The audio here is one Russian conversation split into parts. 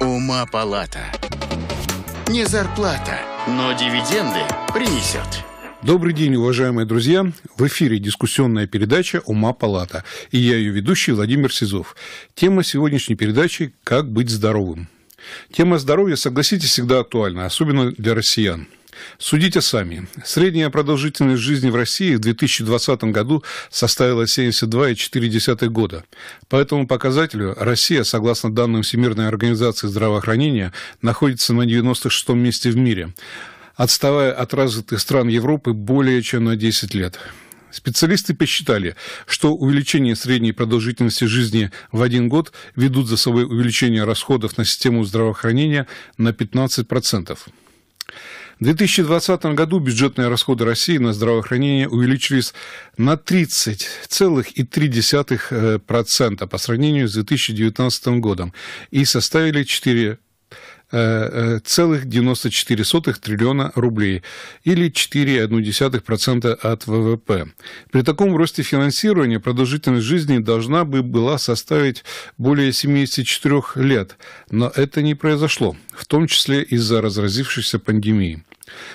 Ума палата. Не зарплата, но дивиденды принесет. Добрый день, уважаемые друзья. В эфире дискуссионная передача «Ума палата». И я ее ведущий Владимир Сизов. Тема сегодняшней передачи «Как быть здоровым». Тема здоровья, согласитесь, всегда актуальна, особенно для россиян. Судите сами. Средняя продолжительность жизни в России в 2020 году составила 72,4 года. По этому показателю Россия, согласно данным Всемирной организации здравоохранения, находится на 96-м месте в мире, отставая от развитых стран Европы более чем на 10 лет. Специалисты посчитали, что увеличение средней продолжительности жизни в один год ведут за собой увеличение расходов на систему здравоохранения на 15%. В 2020 году бюджетные расходы России на здравоохранение увеличились на 30,3% э, по сравнению с 2019 годом и составили 4 э, э, целых 94 триллиона рублей или 4,1% от ВВП. При таком росте финансирования продолжительность жизни должна бы была составить более 74 лет, но это не произошло, в том числе из-за разразившейся пандемии.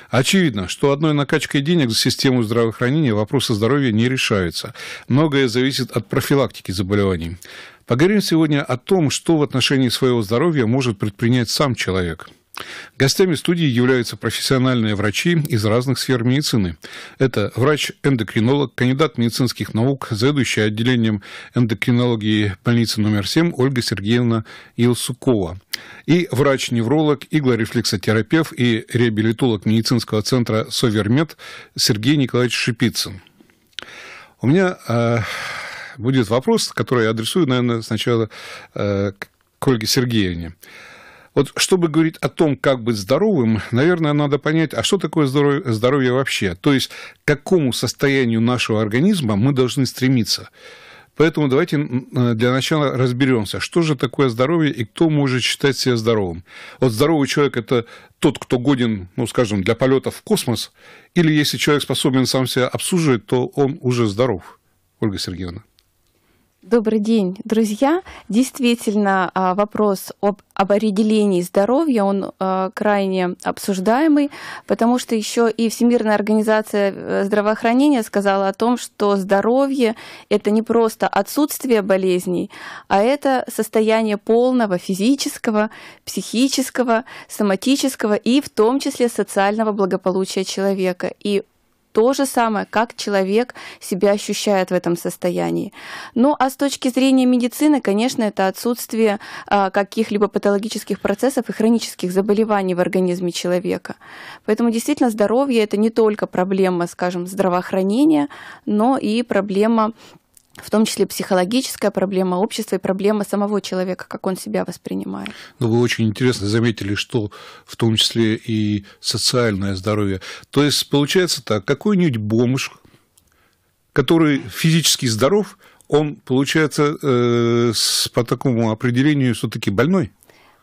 Очевидно, что одной накачкой денег за систему здравоохранения вопросы здоровья не решаются. Многое зависит от профилактики заболеваний. Поговорим сегодня о том, что в отношении своего здоровья может предпринять сам человек – Гостями студии являются профессиональные врачи из разных сфер медицины. Это врач-эндокринолог, кандидат медицинских наук, заведующая отделением эндокринологии больницы номер 7 Ольга Сергеевна Илсукова и врач-невролог, иглорефлексотерапевт и реабилитолог медицинского центра «Совермед» Сергей Николаевич Шипицын. У меня э, будет вопрос, который я адресую, наверное, сначала э, к Ольге Сергеевне. Вот чтобы говорить о том, как быть здоровым, наверное, надо понять, а что такое здоровье, здоровье вообще? То есть к какому состоянию нашего организма мы должны стремиться? Поэтому давайте э, для начала разберемся, что же такое здоровье и кто может считать себя здоровым. Вот здоровый человек – это тот, кто годен, ну, скажем, для полетов в космос, или если человек способен сам себя обслуживать, то он уже здоров. Ольга Сергеевна. Добрый день, друзья. Действительно, а, вопрос об, об определении здоровья, он а, крайне обсуждаемый, потому что еще и Всемирная организация э, здравоохранения сказала о том, что здоровье – это не просто отсутствие болезней, а это состояние полного физического, психического, соматического и в том числе социального благополучия человека. И то же самое, как человек себя ощущает в этом состоянии. Ну а с точки зрения медицины, конечно, это отсутствие а, каких-либо патологических процессов и хронических заболеваний в организме человека. Поэтому действительно здоровье это не только проблема, скажем, здравоохранения, но и проблема в том числе психологическая проблема общества и проблема самого человека, как он себя воспринимает. Ну, вы очень интересно заметили, что в том числе и социальное здоровье. То есть, получается так, какой-нибудь бомж, который физически здоров, он, получается, э, по такому определению все-таки больной?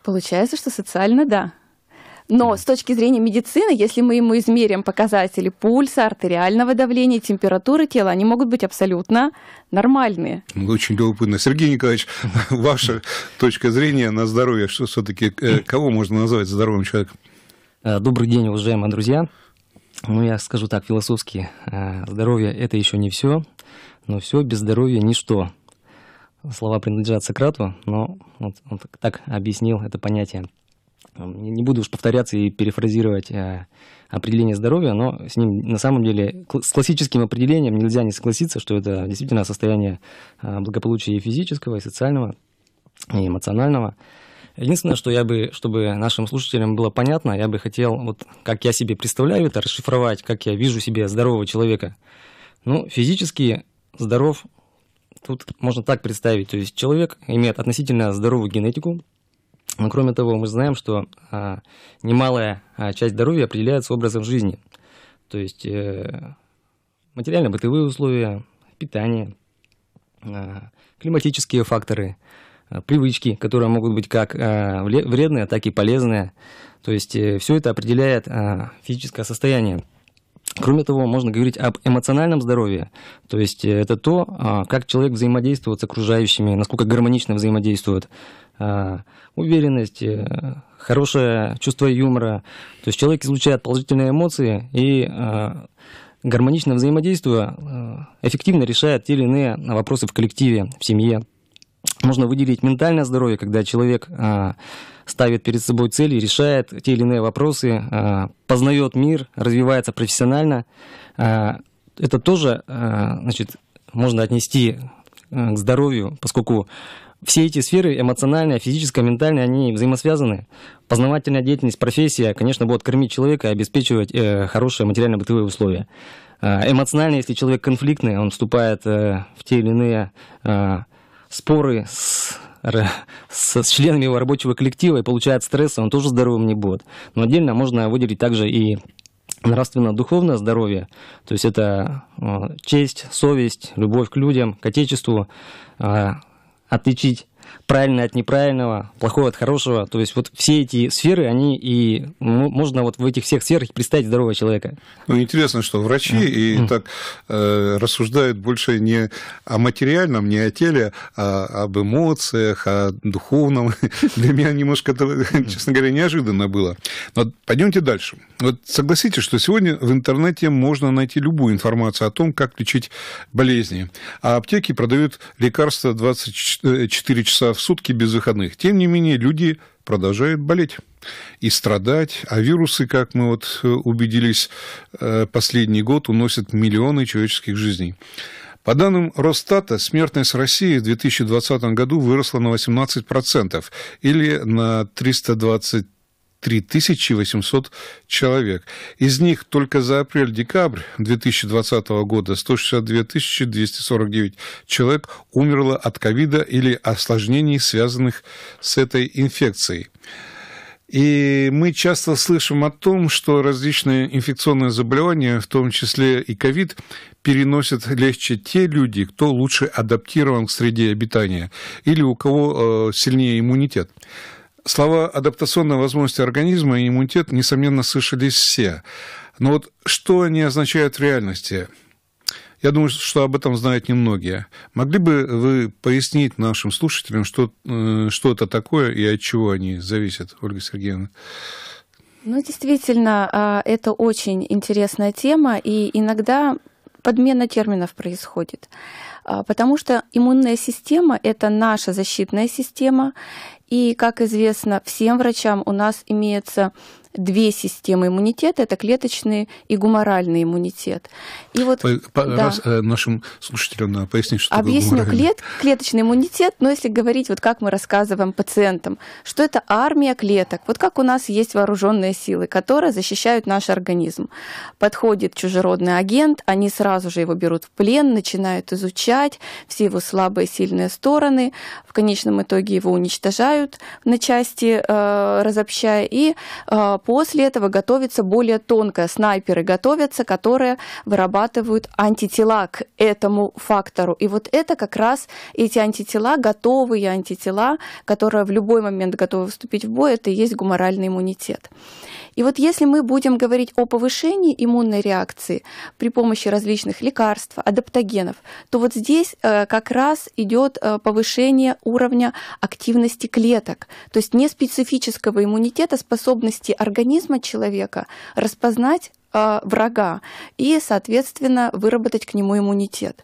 Получается, что социально да. Но с точки зрения медицины, если мы ему измерим показатели пульса, артериального давления, температуры тела, они могут быть абсолютно нормальные. Очень любопытно. Сергей Николаевич, ваша точка зрения на здоровье, что все-таки, э, кого можно назвать здоровым человеком? Э, добрый день, уважаемые друзья. Ну, я скажу так философски. Э, здоровье – это еще не все, но все без здоровья – ничто. Слова принадлежат Сократу, но вот он так объяснил это понятие – не буду уж повторяться и перефразировать э, определение здоровья, но с ним на самом деле с классическим определением нельзя не согласиться, что это действительно состояние э, благополучия и физического, и социального, и эмоционального. Единственное, что я бы, чтобы нашим слушателям было понятно, я бы хотел, вот как я себе представляю это, расшифровать, как я вижу себе здорового человека. Ну, физически здоров, тут можно так представить, то есть человек имеет относительно здоровую генетику, но кроме того, мы знаем, что а, немалая а, часть здоровья определяется образом жизни. То есть э, материально-бытовые условия, питание, э, климатические факторы, э, привычки, которые могут быть как э, вредные, так и полезные. То есть э, все это определяет э, физическое состояние. Кроме того, можно говорить об эмоциональном здоровье, то есть э, это то, как человек взаимодействует с окружающими, насколько гармонично взаимодействует. Э, уверенность, э, хорошее чувство юмора. То есть человек излучает положительные эмоции и э, гармонично взаимодействуя, эффективно решает те или иные вопросы в коллективе, в семье. Можно выделить ментальное здоровье, когда человек ставит перед собой цели, решает те или иные вопросы, познает мир, развивается профессионально. Это тоже, значит, можно отнести к здоровью, поскольку все эти сферы, эмоциональная, физическая, ментальная, они взаимосвязаны. Познавательная деятельность, профессия, конечно, будет кормить человека и обеспечивать э, хорошие материально-бытовые условия. А, эмоционально, если человек конфликтный, он вступает э, в те или иные э, споры с с, с членами его рабочего коллектива и получает стресс, он тоже здоровым не будет. Но отдельно можно выделить также и нравственно-духовное здоровье, то есть это а, честь, совесть, любовь к людям, к отечеству, отличить правильное от неправильного, плохого от хорошего. То есть вот все эти сферы, они и можно вот в этих всех сферах представить здорового человека. Ну, интересно, что врачи mm. и так э, рассуждают больше не о материальном, не о теле, а об эмоциях, о духовном. Для меня немножко, честно говоря, неожиданно было. Но пойдемте дальше. Вот согласитесь, что сегодня в интернете можно найти любую информацию о том, как лечить болезни. А аптеки продают лекарства 24 часа в сутки без выходных. Тем не менее, люди продолжают болеть и страдать, а вирусы, как мы вот э, убедились э, последний год, уносят миллионы человеческих жизней. По данным Росстата, смертность России в 2020 году выросла на 18% или на 320 3800 человек. Из них только за апрель-декабрь 2020 года 162 249 человек умерло от ковида или осложнений, связанных с этой инфекцией. И мы часто слышим о том, что различные инфекционные заболевания, в том числе и ковид, переносят легче те люди, кто лучше адаптирован к среде обитания или у кого э, сильнее иммунитет. Слова «адаптационная возможность организма» и «иммунитет», несомненно, слышались все. Но вот что они означают в реальности? Я думаю, что об этом знают немногие. Могли бы вы пояснить нашим слушателям, что, э, что это такое и от чего они зависят, Ольга Сергеевна? Ну, действительно, а, это очень интересная тема, и иногда подмена терминов происходит. А, потому что иммунная система – это наша защитная система, и, как известно, всем врачам у нас имеется две системы иммунитета. Это клеточный и гуморальный иммунитет. И вот, по, да. Раз э, нашим слушателям надо пояснить, что Объясню, такое клет, клеточный иммунитет, но если говорить, вот как мы рассказываем пациентам, что это армия клеток, вот как у нас есть вооруженные силы, которые защищают наш организм. Подходит чужеродный агент, они сразу же его берут в плен, начинают изучать все его слабые сильные стороны, в конечном итоге его уничтожают на части, э, разобщая, и э, После этого готовится более тонкая. Снайперы готовятся, которые вырабатывают антитела к этому фактору. И вот это как раз эти антитела, готовые антитела, которые в любой момент готовы вступить в бой, это и есть гуморальный иммунитет. И вот если мы будем говорить о повышении иммунной реакции при помощи различных лекарств, адаптогенов, то вот здесь э, как раз идет э, повышение уровня активности клеток, то есть не специфического иммунитета, способности организма организма человека распознать а, врага и, соответственно, выработать к нему иммунитет.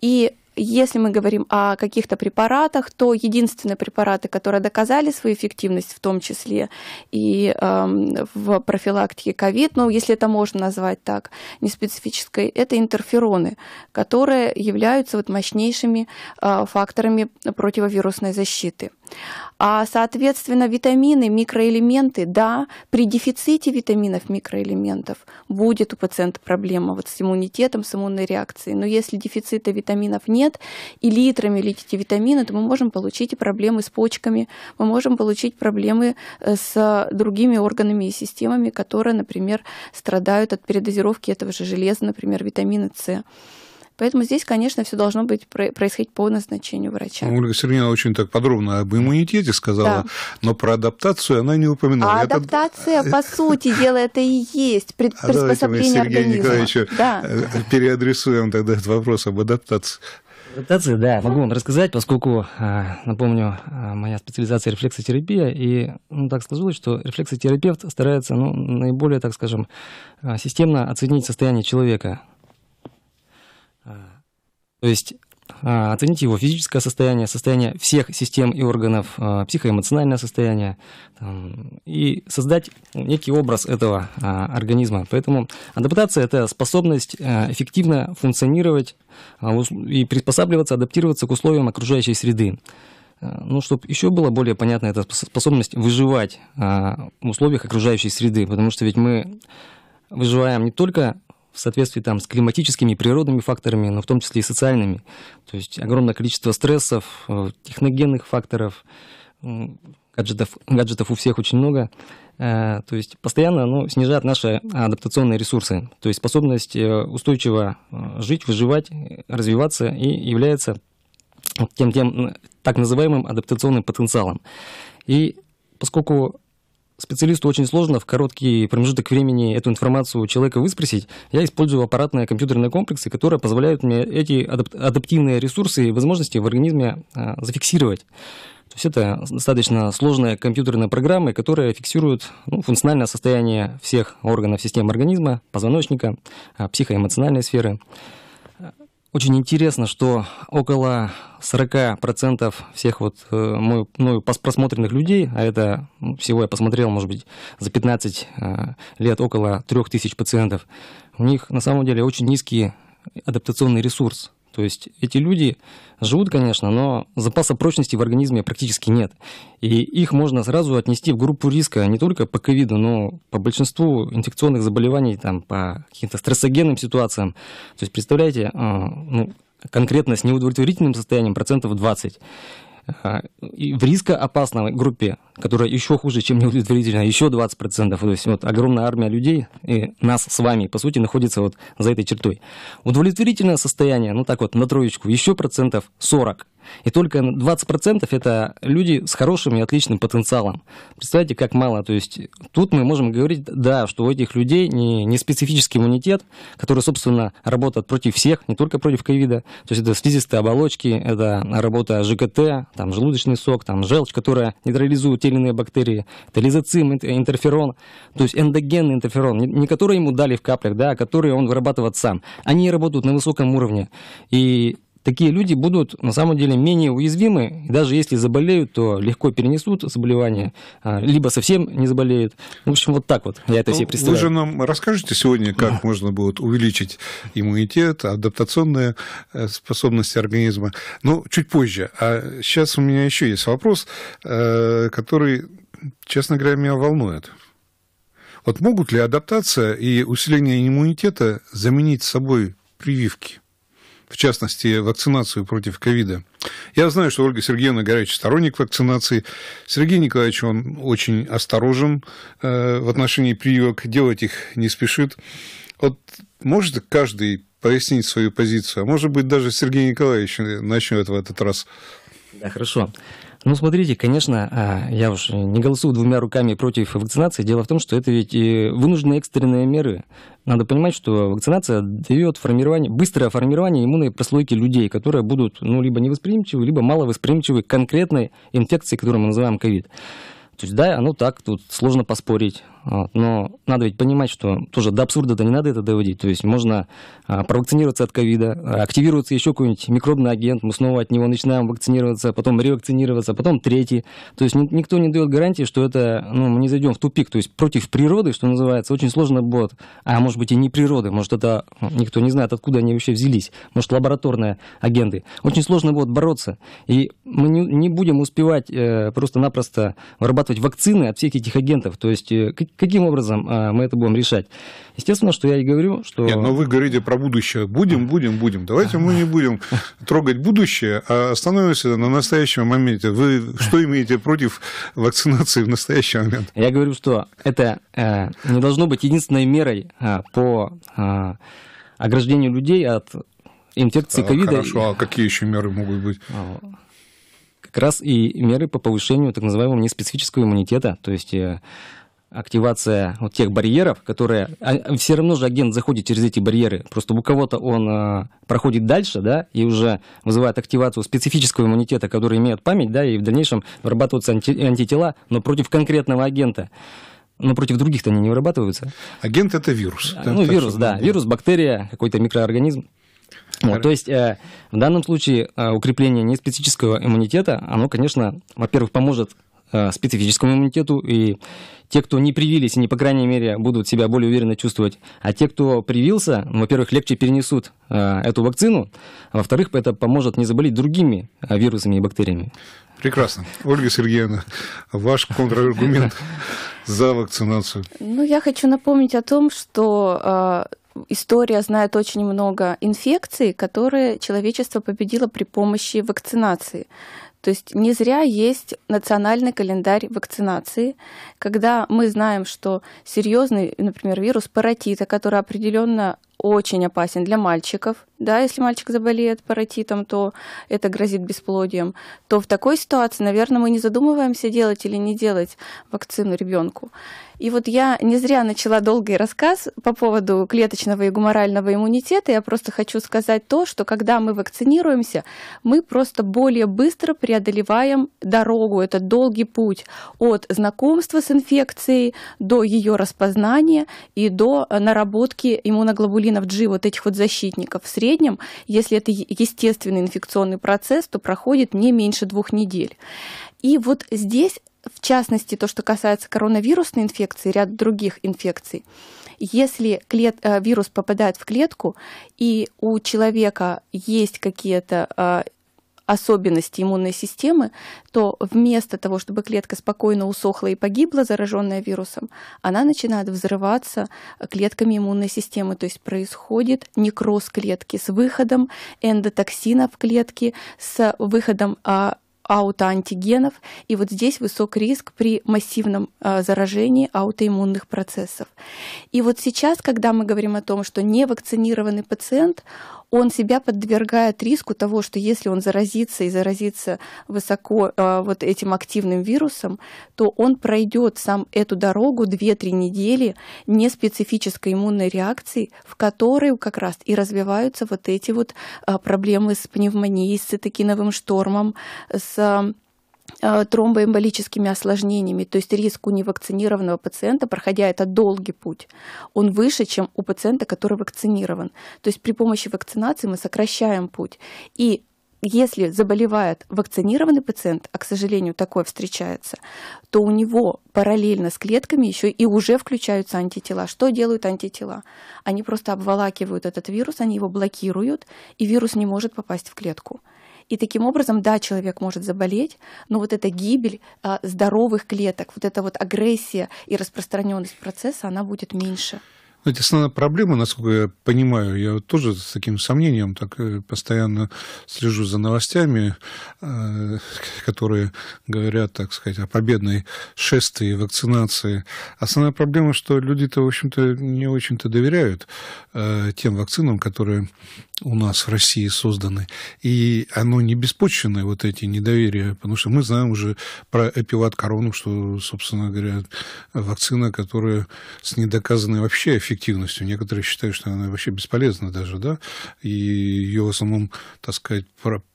И если мы говорим о каких-то препаратах, то единственные препараты, которые доказали свою эффективность, в том числе и э, в профилактике ковид, ну, если это можно назвать так, неспецифической, это интерфероны, которые являются вот мощнейшими э, факторами противовирусной защиты. А, соответственно, витамины, микроэлементы, да, при дефиците витаминов, микроэлементов будет у пациента проблема вот с иммунитетом, с иммунной реакцией. Но если дефицита витаминов нет, и литрами летите витамины, то мы можем получить и проблемы с почками, мы можем получить проблемы э, с другими органами и системами, которые, например, страдают от передозировки этого же железа, например, витамина С. Поэтому здесь, конечно, все должно быть происходить по назначению врача. Ольга Сергеевна очень так подробно об иммунитете сказала, да. но про адаптацию она не упоминала. А адаптация, по сути дела, это и есть а приспособление организма. да. Э, переадресуем тогда этот вопрос об адаптации. Адаптация, да, могу вам рассказать, поскольку, а, напомню, а, моя специализация рефлексотерапия, и ну, так сложилось, что рефлексотерапевт старается ну, наиболее, так скажем, системно оценить состояние человека, то есть а, оценить его физическое состояние, состояние всех систем и органов, а, психоэмоциональное состояние и создать некий образ этого а, организма. Поэтому адаптация – это способность эффективно функционировать и приспосабливаться, адаптироваться к условиям окружающей среды. Ну, чтобы еще было более понятно, это способность выживать в условиях окружающей среды, потому что ведь мы выживаем не только в соответствии там, с климатическими и природными факторами, но в том числе и социальными. То есть огромное количество стрессов, э, техногенных факторов, гаджетов, гаджетов у всех очень много. Э, то есть постоянно оно ну, снижает наши адаптационные ресурсы. То есть способность э, устойчиво жить, выживать, развиваться и является тем, тем так называемым адаптационным потенциалом. И поскольку специалисту очень сложно в короткий промежуток времени эту информацию у человека выспросить. Я использую аппаратные компьютерные комплексы, которые позволяют мне эти адап- адаптивные ресурсы и возможности в организме э, зафиксировать. То есть это достаточно сложные компьютерные программы, которые фиксируют ну, функциональное состояние всех органов системы организма, позвоночника, а, психоэмоциональной сферы. Очень интересно, что около 40% всех вот э, мою, ну, просмотренных людей, а это всего я посмотрел, может быть, за 15 э, лет около 3000 пациентов, у них на самом деле очень низкий адаптационный ресурс. То есть эти люди живут, конечно, но запаса прочности в организме практически нет. И их можно сразу отнести в группу риска не только по ковиду, но по большинству инфекционных заболеваний, там, по каким-то стрессогенным ситуациям. То есть, представляете, э, ну, конкретно с неудовлетворительным состоянием процентов 20. Э, и в рискоопасной группе которая еще хуже, чем неудовлетворительная, еще 20%. То есть вот огромная армия людей, и нас с вами, по сути, находится вот за этой чертой. Удовлетворительное состояние, ну так вот, на троечку, еще процентов 40. И только 20% это люди с хорошим и отличным потенциалом. Представляете, как мало. То есть тут мы можем говорить, да, что у этих людей не, не специфический иммунитет, который, собственно, работает против всех, не только против ковида. То есть это слизистые оболочки, это работа ЖКТ, там желудочный сок, там желчь, которая нейтрализует те или иные бактерии, это лизоцим, интерферон, то есть эндогенный интерферон, не которые ему дали в каплях, да, а которые он вырабатывает сам. Они работают на высоком уровне. И такие люди будут на самом деле менее уязвимы. И даже если заболеют, то легко перенесут заболевание, а, либо совсем не заболеют. В общем, вот так вот я это ну, себе представляю. Вы же нам расскажете сегодня, как да. можно будет увеличить иммунитет, адаптационные э, способности организма. Но ну, чуть позже. А сейчас у меня еще есть вопрос, э, который, честно говоря, меня волнует. Вот могут ли адаптация и усиление иммунитета заменить собой прививки? в частности, вакцинацию против ковида. Я знаю, что Ольга Сергеевна горячий сторонник вакцинации. Сергей Николаевич, он очень осторожен э, в отношении прививок, делать их не спешит. Вот может каждый пояснить свою позицию, а может быть даже Сергей Николаевич начнет в этот раз. Да, хорошо. Ну, смотрите, конечно, а, я уж не голосую двумя руками против вакцинации. Дело в том, что это ведь вынужденные экстренные меры. Надо понимать, что вакцинация дает формирование, быстрое формирование иммунной прослойки людей, которые будут ну, либо невосприимчивы, либо маловосприимчивы к конкретной инфекции, которую мы называем ковид. То есть, да, оно так, тут сложно поспорить. Но надо ведь понимать, что тоже до абсурда-то не надо это доводить. То есть можно а, провакцинироваться от ковида, активируется еще какой-нибудь микробный агент, мы снова от него начинаем вакцинироваться, потом ревакцинироваться, потом третий. То есть никто не дает гарантии, что это, ну, мы не зайдем в тупик. То есть против природы, что называется, очень сложно будет. А может быть и не природы, может это ну, никто не знает, откуда они вообще взялись. Может лабораторные агенты. Очень сложно будет бороться. И мы не, не будем успевать э, просто-напросто вырабатывать разрабатывать вакцины от всех этих агентов. То есть э, каким образом а, мы это будем решать? Естественно, что я и говорю, что... Нет, но вы говорите про будущее. Будем, будем, будем. Давайте мы не будем трогать будущее, а остановимся на настоящем моменте. Вы что имеете против вакцинации в настоящий момент? Я говорю, что это э, не должно быть единственной мерой а, по а, ограждению людей от инфекции ковида. Хорошо, а какие еще меры могут быть? как раз и меры по повышению так называемого неспецифического иммунитета, то есть э, активация вот тех барьеров, которые... А, а все равно же агент заходит через эти барьеры. Просто у кого-то он э, проходит дальше, да, и уже вызывает активацию специфического иммунитета, который имеет память, да, и в дальнейшем вырабатываются анти, антитела, но против конкретного агента. Но против других-то они не вырабатываются. Агент — это вирус. А, да, ну, вирус, да. Вирус, бактерия, какой-то микроорганизм. Вот, то есть э, в данном случае э, укрепление неспецифического иммунитета, оно, конечно, во-первых, поможет э, специфическому иммунитету, и те, кто не привились, они, по крайней мере, будут себя более уверенно чувствовать, а те, кто привился, ну, во-первых, легче перенесут э, эту вакцину, а во-вторых, это поможет не заболеть другими э, вирусами и бактериями. Прекрасно. Ольга Сергеевна, ваш контраргумент за вакцинацию. Ну, я хочу напомнить о том, что э, история знает очень много инфекций, которые человечество победило при помощи вакцинации. То есть не зря есть национальный календарь вакцинации, когда мы знаем, что серьезный, например, вирус паротита, который определенно очень опасен для мальчиков. Да, если мальчик заболеет паротитом, то это грозит бесплодием. То в такой ситуации, наверное, мы не задумываемся делать или не делать вакцину ребенку. И вот я не зря начала долгий рассказ по поводу клеточного и гуморального иммунитета. Я просто хочу сказать то, что когда мы вакцинируемся, мы просто более быстро преодолеваем дорогу. этот долгий путь от знакомства с инфекцией до ее распознания и до наработки иммуноглобулина витаминов G, вот этих вот защитников, в среднем, если это естественный инфекционный процесс, то проходит не меньше двух недель. И вот здесь, в частности, то, что касается коронавирусной инфекции, ряд других инфекций, если клет, э, вирус попадает в клетку, и у человека есть какие-то э, особенности иммунной системы, то вместо того, чтобы клетка спокойно усохла и погибла, зараженная вирусом, она начинает взрываться клетками иммунной системы. То есть происходит некроз клетки с выходом эндотоксинов клетке, с выходом а, аутоантигенов. И вот здесь высок риск при массивном а, заражении аутоиммунных процессов. И вот сейчас, когда мы говорим о том, что невакцинированный пациент, он себя подвергает риску того, что если он заразится и заразится высоко э, вот этим активным вирусом, то он пройдет сам эту дорогу 2-3 недели неспецифической иммунной реакции, в которой как раз и развиваются вот эти вот э, проблемы с пневмонией, с цитокиновым штормом, с Э, тромбоэмболическими осложнениями, то есть риск у невакцинированного пациента, проходя этот долгий путь, он выше, чем у пациента, который вакцинирован. То есть при помощи вакцинации мы сокращаем путь. И если заболевает вакцинированный пациент, а, к сожалению, такое встречается, то у него параллельно с клетками еще и уже включаются антитела. Что делают антитела? Они просто обволакивают этот вирус, они его блокируют, и вирус не может попасть в клетку. И таким образом, да, человек может заболеть, но вот эта гибель а, здоровых клеток, вот эта вот агрессия и распространенность процесса, она будет меньше. Знаете, основная проблема, насколько я понимаю, я тоже с таким сомнением так э, постоянно слежу за новостями, э, которые говорят, так сказать, о победной шествии, вакцинации. Основная проблема, что люди-то, в общем-то, не очень-то доверяют э, тем вакцинам, которые у нас в России созданы, и оно не беспочвенное, вот эти недоверия, потому что мы знаем уже про эпиват корону, что, собственно говоря, вакцина, которая с недоказанной вообще эффективностью, некоторые считают, что она вообще бесполезна даже, да, и ее в основном, так сказать,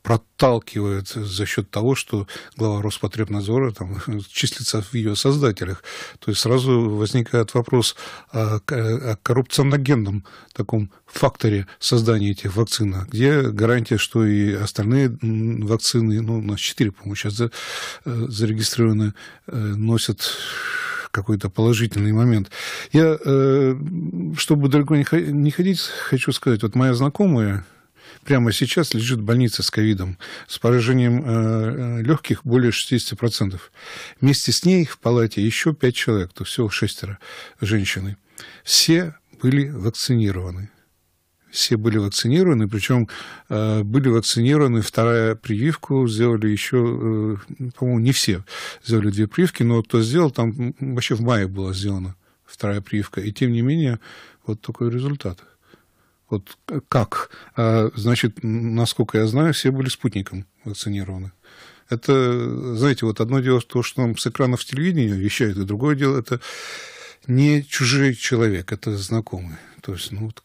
проталкивает за счет того, что глава Роспотребнадзора там, числится в ее создателях. То есть сразу возникает вопрос о, о коррупционогенном таком факторе создания этих вакцин, а где гарантия, что и остальные вакцины, ну, у нас четыре, по-моему, сейчас э, зарегистрированы, э, носят какой-то положительный момент. Я, э, чтобы далеко не ходить, хочу сказать, вот моя знакомая, прямо сейчас лежит в больнице с ковидом, с поражением э, э, легких более 60%. Вместе с ней в палате еще 5 человек, то всего шестеро женщины. Все были вакцинированы все были вакцинированы, причем э, были вакцинированы, вторая прививку сделали еще, э, по-моему, не все сделали две прививки, но кто сделал, там вообще в мае была сделана вторая прививка, и тем не менее вот такой результат. Вот как? А, значит, насколько я знаю, все были спутником вакцинированы. Это, знаете, вот одно дело то, что нам с экранов телевидения вещают, и другое дело это не чужой человек, это знакомый. То есть, ну вот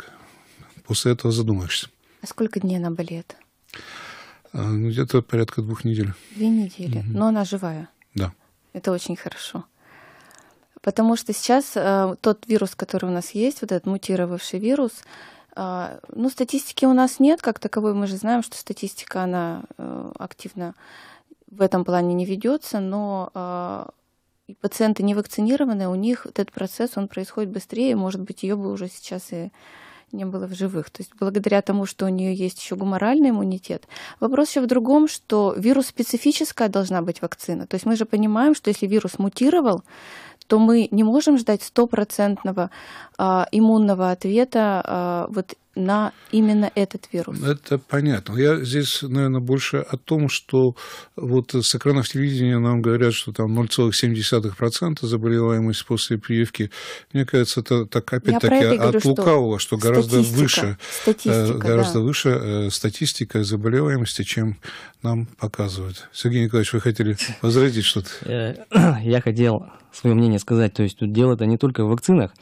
после этого задумаешься. А сколько дней она болеет? А, ну, где-то порядка двух недель. Две недели. Угу. Но она живая. Да. Это очень хорошо. Потому что сейчас э, тот вирус, который у нас есть, вот этот мутировавший вирус, а, ну, статистики у нас нет как таковой. Мы же знаем, что статистика, она э, активно в этом плане не ведется, но а, и пациенты не вакцинированные, у них этот процесс, он происходит быстрее, может быть, ее бы уже сейчас и не было в живых. То есть благодаря тому, что у нее есть еще гуморальный иммунитет. Вопрос еще в другом, что вирус специфическая должна быть вакцина. То есть мы же понимаем, что если вирус мутировал, то мы не можем ждать стопроцентного э, иммунного ответа э, вот на именно этот вирус? Это понятно. Я здесь, наверное, больше о том, что вот с экранов телевидения нам говорят, что там 0,7% заболеваемость после прививки. Мне кажется, это так опять-таки от говорю, лукавого, что, гораздо статистика, выше, э, статистика, гораздо да. выше э, статистика заболеваемости, чем нам показывают. Сергей Николаевич, вы хотели возразить что-то? Э, я хотел свое мнение сказать. То есть тут дело-то не только в вакцинах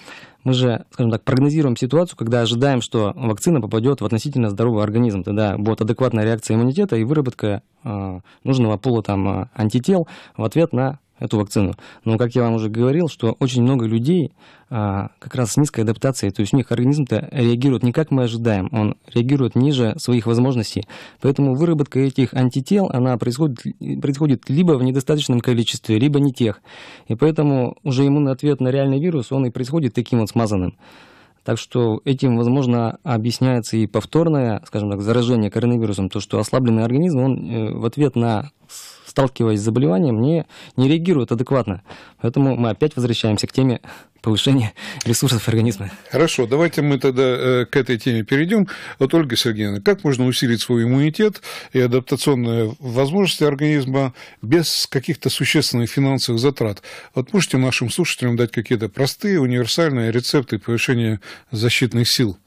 мы же, скажем так, прогнозируем ситуацию, когда ожидаем, что вакцина попадет в относительно здоровый организм. Тогда будет адекватная реакция иммунитета и выработка э, нужного пула там, а, антител в ответ на эту вакцину. Но, как я вам уже говорил, что очень много людей а, как раз с низкой адаптацией, то есть у них организм-то реагирует не как мы ожидаем, он реагирует ниже своих возможностей. Поэтому выработка этих антител, она происходит, происходит либо в недостаточном количестве, либо не тех. И поэтому уже иммунный ответ на реальный вирус, он и происходит таким вот смазанным. Так что этим, возможно, объясняется и повторное, скажем так, заражение коронавирусом, то, что ослабленный организм, он э, в ответ на сталкиваясь с заболеванием, не, не реагируют адекватно. Поэтому мы опять возвращаемся к теме повышения ресурсов организма. Хорошо, давайте мы тогда э, к этой теме перейдем. Вот, Ольга Сергеевна, как можно усилить свой иммунитет и адаптационные возможности организма без каких-то существенных финансовых затрат? Вот можете нашим слушателям дать какие-то простые, универсальные рецепты повышения защитных сил?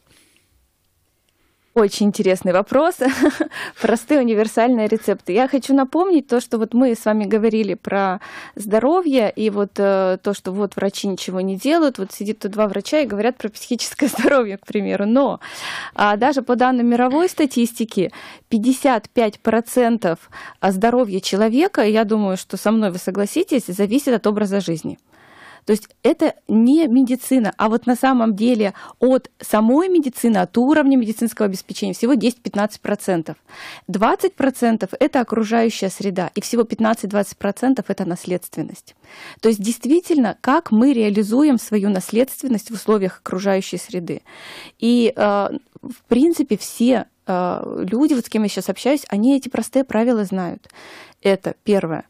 Очень интересный вопрос. Простые универсальные рецепты. Я хочу напомнить то, что вот мы с вами говорили про здоровье и вот э, то, что вот врачи ничего не делают. Вот сидит тут два врача и говорят про психическое здоровье, к примеру. Но а даже по данным мировой статистики, 55% здоровья человека, я думаю, что со мной вы согласитесь, зависит от образа жизни. То есть это не медицина, а вот на самом деле от самой медицины, от уровня медицинского обеспечения всего 10-15%. 20% это окружающая среда, и всего 15-20% это наследственность. То есть действительно, как мы реализуем свою наследственность в условиях окружающей среды. И э, в принципе все э, люди, вот с кем я сейчас общаюсь, они эти простые правила знают. Это первое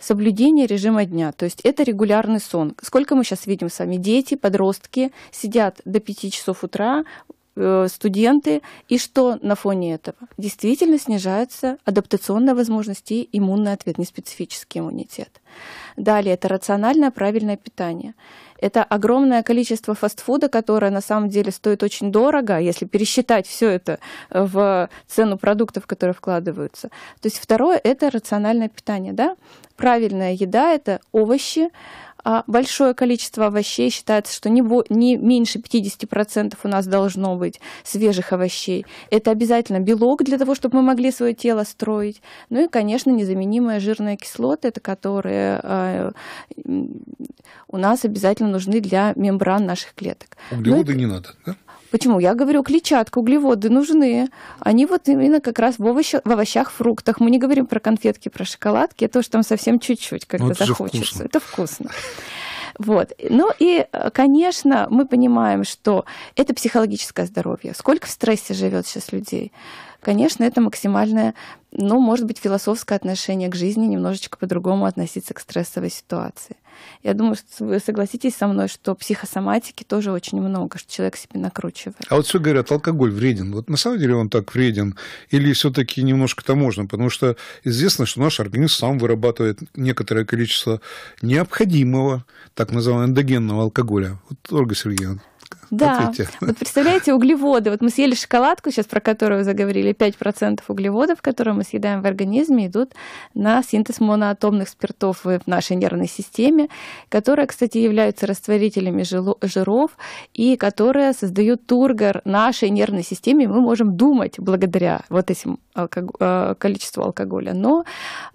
соблюдение режима дня. То есть это регулярный сон. Сколько мы сейчас видим с вами? Дети, подростки сидят до 5 часов утра, э, студенты, и что на фоне этого? Действительно снижается адаптационная возможность и иммунный ответ, неспецифический иммунитет. Далее, это рациональное правильное питание. Это огромное количество фастфуда, которое на самом деле стоит очень дорого, если пересчитать все это э, в цену продуктов, которые вкладываются. То есть второе – это рациональное питание. Да? Правильная еда – это овощи, а большое количество овощей. Считается, что не, не меньше 50% у нас должно быть свежих овощей. Это обязательно белок для того, чтобы мы могли свое тело строить. Ну и, конечно, незаменимые жирные кислоты, это которые а, у нас обязательно нужны для мембран наших клеток. Углеводы Но ну это... не надо, да? Почему? Я говорю, клетчатка, углеводы нужны. Они вот именно как раз в, овощах, в овощах, фруктах. Мы не говорим про конфетки, про шоколадки. Это уж там совсем чуть-чуть, когда ну, вот захочется. Это вкусно. Вот. Ну и, конечно, мы понимаем, что это психологическое здоровье. Сколько в стрессе живет сейчас людей? Конечно, это максимальное, ну, может быть, философское отношение к жизни, немножечко по-другому относиться к стрессовой ситуации. Я думаю, что вы согласитесь со мной, что психосоматики тоже очень много, что человек себе накручивает. А вот все говорят, алкоголь вреден. Вот на самом деле он так вреден? Или все-таки немножко-то можно? Потому что известно, что наш организм сам вырабатывает некоторое количество необходимого, так называемого эндогенного алкоголя. Вот, Ольга Сергеевна шоколадка. Да. Вот представляете, углеводы. Вот мы съели шоколадку, сейчас про которую заговорили, 5% углеводов, которые мы съедаем в организме, идут на синтез моноатомных спиртов в нашей нервной системе, которые, кстати, являются растворителями жиров и которые создают тургор нашей нервной системе. Мы можем думать благодаря вот этим алког... Э, количеству алкоголя. Но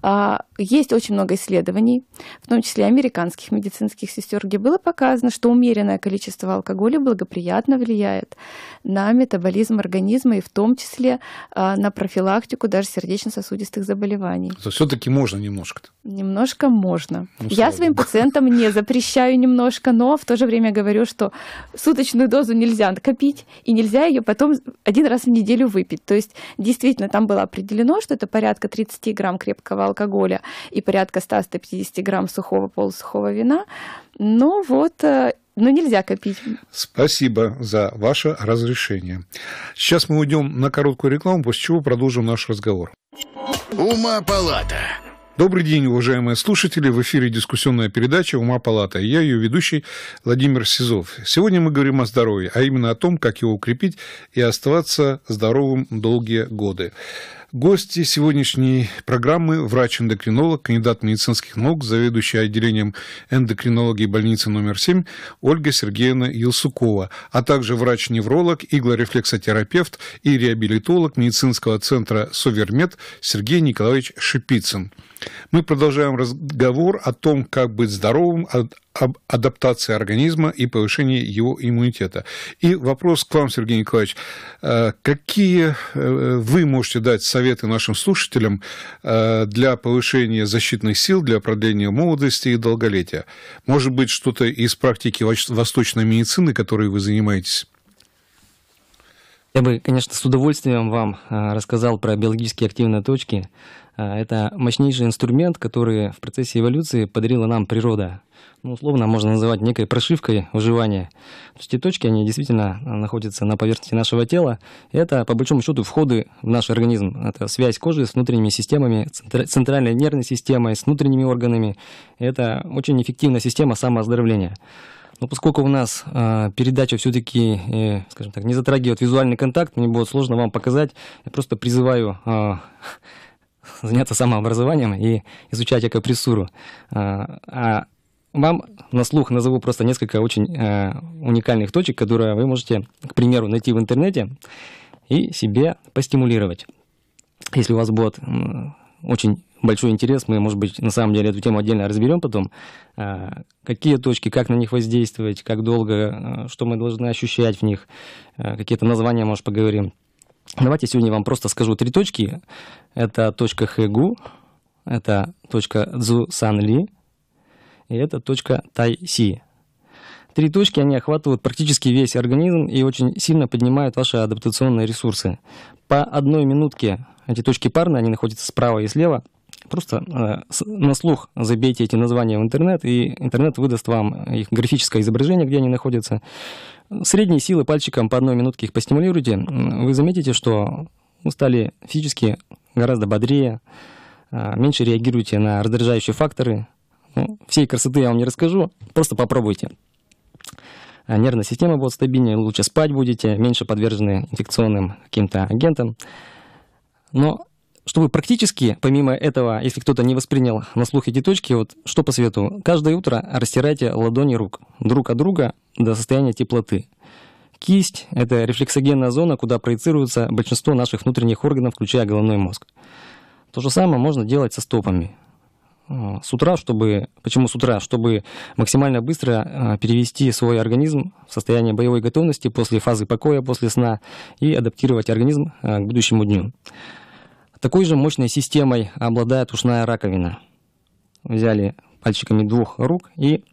а, есть очень много исследований, в том числе американских медицинских сестер, где было показано, что умеренное количество алкоголя благоприятно влияет на метаболизм организма и в том числе а, на профилактику даже сердечно-сосудистых заболеваний. Все-таки можно немножко. -то. Немножко можно. Ну, Я своим Богу. пациентам не запрещаю немножко, но в то же время говорю, что суточную дозу нельзя копить и нельзя ее потом один раз в неделю выпить. То есть действительно там был было определено, что это порядка 30 грамм крепкого алкоголя и порядка 100-150 грамм сухого полусухого вина. Но ну вот э, но ну нельзя копить. Спасибо за ваше разрешение. Сейчас мы уйдем на короткую рекламу, после чего продолжим наш разговор. Ума палата. Добрый день, уважаемые слушатели. В эфире дискуссионная передача «Ума палата». Я ее ведущий Владимир Сизов. Сегодня мы говорим о здоровье, а именно о том, как его укрепить и оставаться здоровым долгие годы. Гости сегодняшней программы – врач-эндокринолог, кандидат медицинских наук, заведующий отделением эндокринологии больницы номер 7 Ольга Сергеевна Елсукова, а также врач-невролог, иглорефлексотерапевт и реабилитолог медицинского центра «Сувермед» Сергей Николаевич Шипицын. Мы продолжаем разговор о том, как быть здоровым, об адаптации организма и повышении его иммунитета. И вопрос к вам, Сергей Николаевич. Э, какие э, вы можете дать советы нашим слушателям э, для повышения защитных сил, для продления молодости и долголетия? Может быть, что-то из практики восточной медицины, которой вы занимаетесь? Я бы, конечно, с удовольствием вам рассказал про биологически активные точки, а, это мощнейший инструмент, который в процессе эволюции подарила нам природа. Ну, условно можно называть некой прошивкой выживания. То есть эти точки, они действительно а, находятся на поверхности нашего тела. Это, по большому счету, входы в наш организм. Это связь кожи с внутренними системами, центральной нервной системой, с внутренними органами. Это очень эффективная система самооздоровления. Но поскольку у нас э, передача все-таки, э, скажем так, не затрагивает визуальный контакт, мне будет сложно вам показать. Я просто призываю заняться самообразованием и изучать акапрессуру. А, а вам на слух назову просто несколько очень э, уникальных точек, которые вы можете, к примеру, найти в интернете и себе постимулировать. Если у вас будет очень большой интерес, мы, может быть, на самом деле эту тему отдельно разберем потом. А, какие точки, как на них воздействовать, как долго, э, что мы должны ощущать в них, э, какие-то названия, может, поговорим. Давайте сегодня вам просто скажу три точки. Это точка Хэгу, это точка Цзу Санли и это точка Тайси. Три точки, они охватывают практически весь организм и очень сильно поднимают ваши адаптационные ресурсы. По одной минутке эти точки парные, они находятся справа и слева – Просто э, на слух забейте эти названия в интернет, и интернет выдаст вам их графическое изображение, где они находятся. Средней силы пальчиком по одной минутке их постимулируйте. Вы заметите, что вы стали физически гораздо бодрее, э, меньше реагируете на раздражающие факторы. Ну, всей красоты я вам не расскажу, просто попробуйте. Э, нервная система будет стабильнее, лучше спать будете, меньше подвержены инфекционным каким-то агентам. Но чтобы практически, помимо этого, если кто-то не воспринял на слух эти точки, вот что посоветую? Каждое утро растирайте ладони рук друг от друга до состояния теплоты. Кисть – это рефлексогенная зона, куда проецируется большинство наших внутренних органов, включая головной мозг. То же самое можно делать со стопами. С утра, чтобы... Почему с утра? Чтобы максимально быстро а, перевести свой организм в состояние боевой готовности после фазы покоя, после сна и адаптировать организм а, к будущему дню. Такой же мощной системой обладает ушная раковина. Взяли пальчиками двух рук и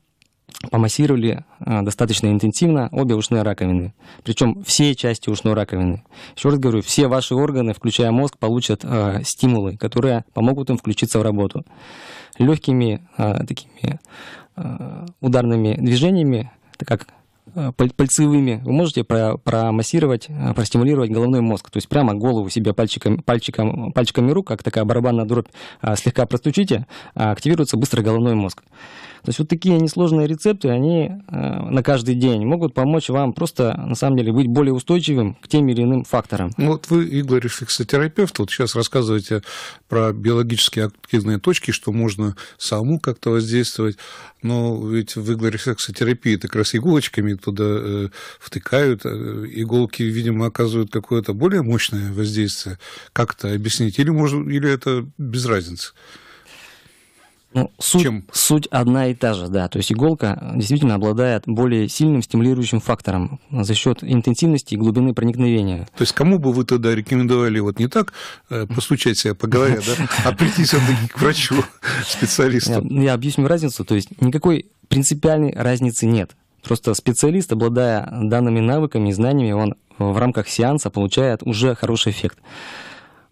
помассировали а, достаточно интенсивно обе ушные раковины. Причем все части ушной раковины. Еще раз говорю, все ваши органы, включая мозг, получат э, стимулы, которые помогут им включиться в работу. Легкими э, а, такими э, ударными движениями, так как Э, пальцевыми, вы можете промассировать, э, простимулировать головной мозг. То есть прямо голову себе пальчиками, пальчиком, пальчиками рук, как такая барабанная дробь, э, слегка простучите, а активируется быстро головной мозг. То есть вот такие несложные рецепты, они на каждый день могут помочь вам просто, на самом деле, быть более устойчивым к тем или иным факторам. Ну, вот вы, иглорефлексотерапевт, вот сейчас рассказываете про биологические активные точки, что можно саму как-то воздействовать, но ведь в иглорефлексотерапии это как раз иголочками иголками туда э, втыкают. Э, иголки, видимо, оказывают какое-то более мощное воздействие. Как это объяснить? Или, может, или это без разницы? Ну, суть, чем? суть одна и та же, да. То есть иголка действительно обладает более сильным стимулирующим фактором за счет интенсивности и глубины проникновения. То есть кому бы вы тогда рекомендовали вот не так э, постучать себя по голове, да, а прийти все-таки к врачу, специалисту? я объясню разницу. То есть никакой принципиальной разницы нет. Просто специалист, обладая данными навыками и знаниями, он в рамках сеанса получает уже хороший эффект.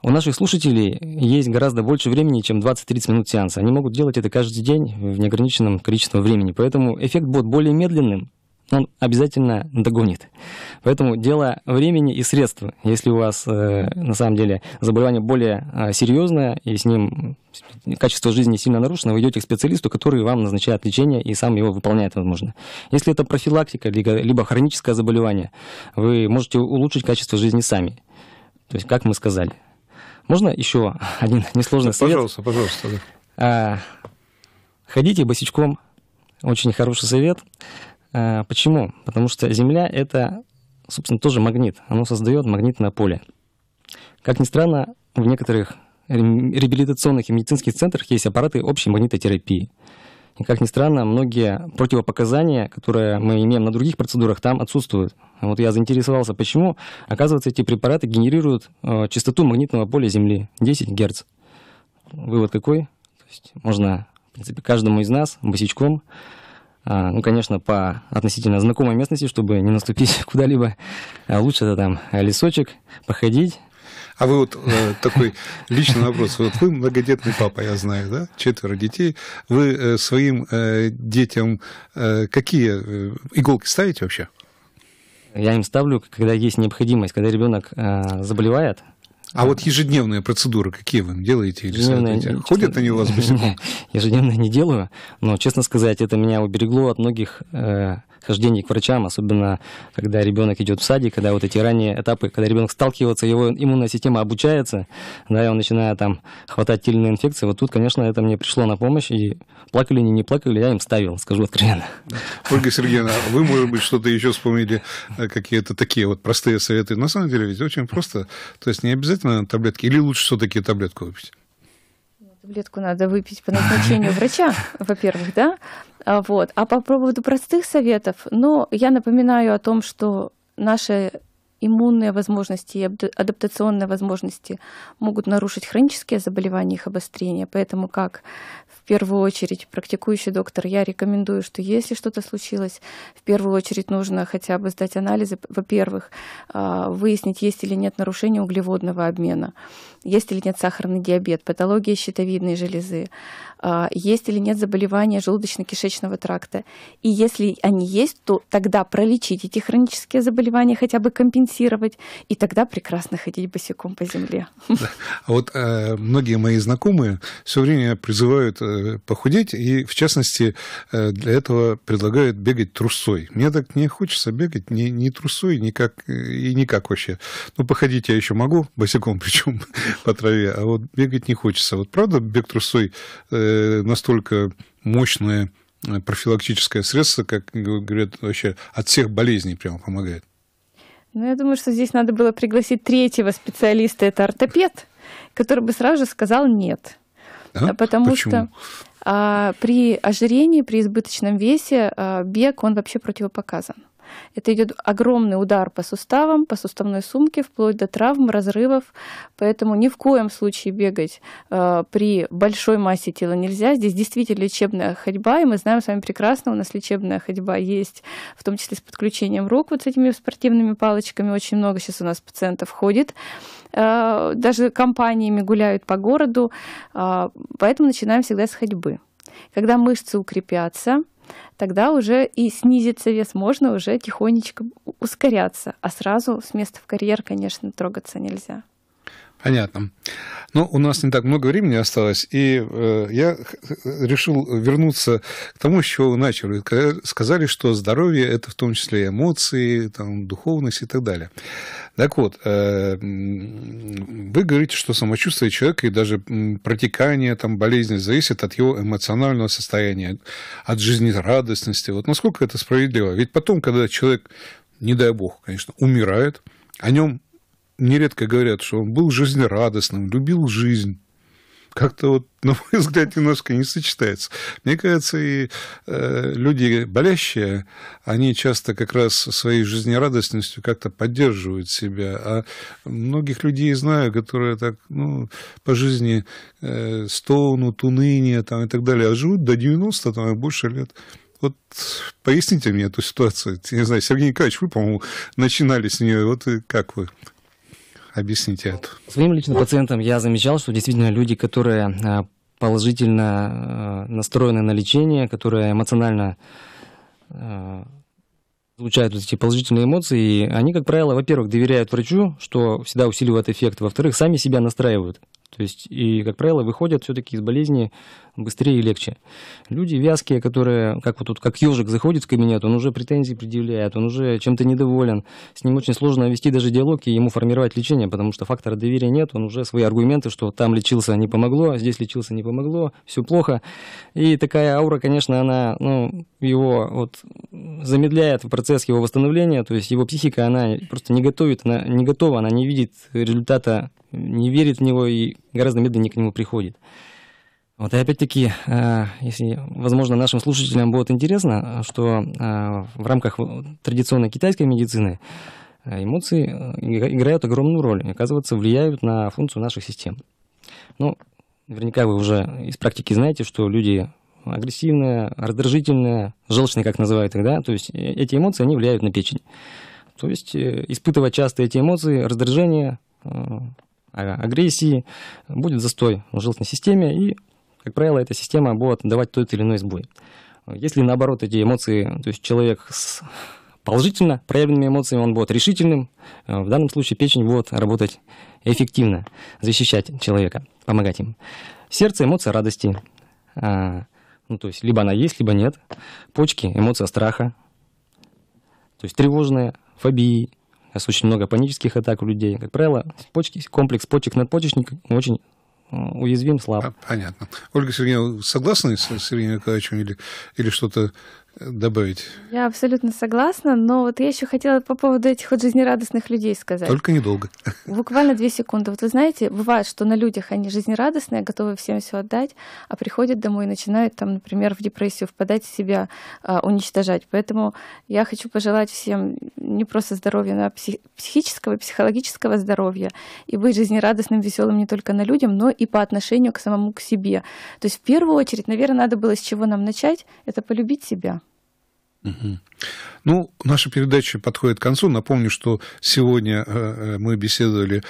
У наших слушателей есть гораздо больше времени, чем 20-30 минут сеанса. Они могут делать это каждый день в неограниченном количестве времени. Поэтому эффект будет более медленным, он обязательно догонит. Поэтому дело времени и средств. Если у вас э, на самом деле заболевание более э, серьезное и с ним качество жизни сильно нарушено, вы идете к специалисту, который вам назначает лечение и сам его выполняет, возможно. Если это профилактика, либо хроническое заболевание, вы можете улучшить качество жизни сами. То есть, как мы сказали. Можно еще один несложный совет? Пожалуйста, пожалуйста. Да. А, ходите босичком. Очень хороший совет. Э, почему? Потому что Земля — это, собственно, тоже магнит. Оно создает магнитное поле. Как ни странно, в некоторых реабилитационных и медицинских центрах есть аппараты общей магнитотерапии. И как ни странно, многие противопоказания, которые мы имеем на других процедурах, там отсутствуют. Вот я заинтересовался, почему. Оказывается, эти препараты генерируют э, частоту магнитного поля Земли 10 Гц. Вывод какой? То есть можно, в принципе, каждому из нас босичком а, ну, конечно, по относительно знакомой местности, чтобы не наступить куда-либо. А лучше это там лесочек, походить. А вы вот э, такой личный вопрос. Вот вы многодетный папа, я знаю, да? Четверо детей. Вы э, своим э, детям э, какие э, иголки ставите вообще? Я им ставлю, когда есть необходимость, когда ребенок э, заболевает, а вот ежедневные процедуры какие вы делаете? Или ежедневные, честно, Ходят они у вас босиком? Ежедневно не делаю, но, честно сказать, это меня уберегло от многих э, хождений к врачам, особенно когда ребенок идет в садик, когда вот эти ранние этапы, когда ребенок сталкивается, его иммунная система обучается, да, и он начинает там хватать тельные инфекции. Вот тут, конечно, это мне пришло на помощь, и Плакали они, не плакали, я им ставил, скажу откровенно. Ольга Сергеевна, а вы, может быть, что-то еще вспомнили, э, какие-то такие вот простые советы. На самом деле ведь очень просто. То есть не обязательно таблетки. Или лучше все-таки таблетку выпить? Таблетку надо выпить по назначению врача, во-первых, да? А вот. А по поводу простых советов, ну, я напоминаю о том, что наши иммунные возможности и адаптационные возможности могут нарушить хронические заболевания, их обострение. Поэтому как первую очередь, практикующий доктор, я рекомендую, что если что-то случилось, в первую очередь нужно хотя бы сдать анализы, во-первых, а, выяснить, есть или нет нарушения углеводного обмена, есть или нет сахарный диабет, патология щитовидной железы, а, есть или нет заболевания желудочно-кишечного тракта. И если они есть, то тогда пролечить эти хронические заболевания, хотя бы компенсировать, и тогда прекрасно ходить босиком по земле. А вот э, многие мои знакомые все время призывают э, похудеть, и, в частности, э, для этого предлагают бегать трусой. Мне так не хочется бегать ни, ни трусой, никак, э, и никак вообще. Ну, походить я еще могу, босиком причем по траве, а вот бегать не хочется. Вот правда бег трусой э, настолько мощное профилактическое средство, как говорят, вообще от всех болезней прямо помогает? Ну, я думаю, что здесь надо было пригласить третьего специалиста, это ортопед, который бы сразу же сказал «нет». А? Потому Почему? что а, при ожирении, при избыточном весе а, бег, он вообще противопоказан. Это идет огромный удар по суставам, по суставной сумке, вплоть до травм, разрывов. Поэтому ни в коем случае бегать э, при большой массе тела нельзя. Здесь действительно лечебная ходьба, и мы знаем с вами прекрасно, у нас лечебная ходьба есть, в том числе с подключением рук, вот с этими спортивными палочками. Очень много сейчас у нас пациентов ходит э, даже компаниями гуляют по городу, э, поэтому начинаем всегда с ходьбы. Когда мышцы укрепятся, тогда уже и снизится вес, можно уже тихонечко ускоряться, а сразу с места в карьер, конечно, трогаться нельзя. Понятно. Но ну, у нас не так много времени осталось, и э, я решил вернуться к тому, с чего вы начали. сказали, что здоровье – это в том числе эмоции, там, духовность и так далее. Так вот, э, вы говорите, что самочувствие человека и даже протекание там, болезни зависит от его эмоционального состояния, от жизнерадостности. Вот насколько это справедливо? Ведь потом, когда человек, не дай бог, конечно, умирает, о нем нередко говорят, что он был жизнерадостным, любил жизнь. Как-то вот, на мой взгляд, немножко не сочетается. Мне кажется, и э, люди болящие, они часто как раз своей жизнерадостностью как-то поддерживают себя. А многих людей знаю, которые так, ну, по жизни э, стонут, уныние там, и так далее, а живут до 90 там, и больше лет. Вот поясните мне эту ситуацию. Я не знаю, Сергей Николаевич, вы, по-моему, начинали с нее. Вот как вы Объясните это. Своим личным пациентам я замечал, что действительно люди, которые э, положительно э, настроены на лечение, которые эмоционально получают э, вот эти положительные эмоции, и они, как правило, во-первых, доверяют врачу, что всегда усиливает эффект, во-вторых, сами себя настраивают. То есть, и, как правило, выходят все-таки из болезни быстрее и легче. Люди вязкие, которые, как вот тут, как ежик заходит в кабинет, он уже претензии предъявляет, он уже чем-то недоволен. С ним очень сложно вести даже диалог и ему формировать лечение, потому что фактора доверия нет, он уже свои аргументы, что там лечился не помогло, а здесь лечился не помогло, все плохо. И такая аура, конечно, она, ну, его вот замедляет процесс его восстановления, то есть его психика, она просто не готовит, она не готова, она не видит результата не верит в него и гораздо медленнее к нему приходит. Вот, и опять-таки, э, если, возможно, нашим слушателям будет интересно, что э, в рамках э, традиционной китайской медицины эмоции играют огромную роль и, оказывается, влияют на функцию наших систем. Ну, наверняка вы уже из практики знаете, что люди агрессивные, раздражительные, желчные, как называют их, да, то есть эти эмоции, они влияют на печень. То есть испытывать часто эти эмоции, раздражение, агрессии, будет застой в желчной системе, и, как правило, эта система будет давать тот или иной сбой. Если, наоборот, эти эмоции, то есть человек с положительно проявленными эмоциями, он будет решительным, э, в данном случае печень будет работать эффективно, защищать человека, помогать им. Сердце – эмоция радости, а, ну, то есть либо она есть, либо нет. Почки – эмоция страха, то есть тревожная, фобии, у нас очень много панических атак у людей. Как правило, почки, комплекс почек-надпочечник очень уязвим, слаб. А, понятно. Ольга Сергеевна, согласны с Сергеем Николаевичем или, или что-то добавить. Я абсолютно согласна, но вот я еще хотела по поводу этих вот жизнерадостных людей сказать. Только недолго. Буквально две секунды. Вот вы знаете, бывает, что на людях они жизнерадостные, готовы всем все отдать, а приходят домой и начинают там, например, в депрессию впадать, себя а, уничтожать. Поэтому я хочу пожелать всем не просто здоровья, но псих- психического, психологического здоровья и быть жизнерадостным, веселым не только на людям, но и по отношению к самому к себе. То есть в первую очередь, наверное, надо было с чего нам начать, это полюбить себя. Угу. Ну, наша передача подходит к концу. Напомню, что сегодня э, э, мы беседовали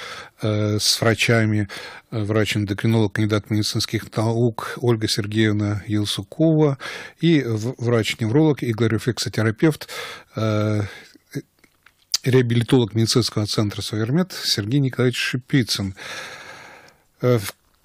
э, с врачами, врач-эндокринолог, кандидат медицинских наук Ольга Сергеевна Елсукова и врач-невролог и рефлексотерапевт реабилитолог медицинского центра «Совермед» Сергей Николаевич Шипицын. В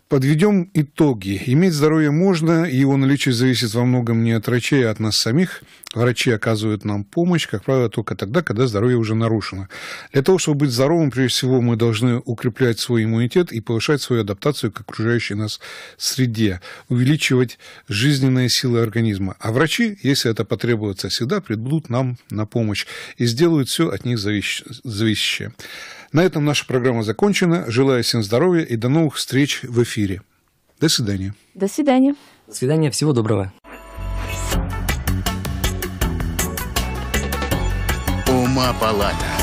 Подведем итоги. Иметь здоровье можно, и его наличие зависит во многом не от врачей, а от нас самих. Врачи оказывают нам помощь, как правило, только тогда, когда здоровье уже нарушено. Для того, чтобы быть здоровым, прежде всего, мы должны укреплять свой иммунитет и повышать свою адаптацию к окружающей нас среде, увеличивать жизненные силы организма. А врачи, если это потребуется, всегда придут нам на помощь и сделают все от них зависящее. На этом наша программа закончена. Желаю всем здоровья и до новых встреч в эфире. До свидания. До свидания. До свидания. Всего доброго. Ума палата.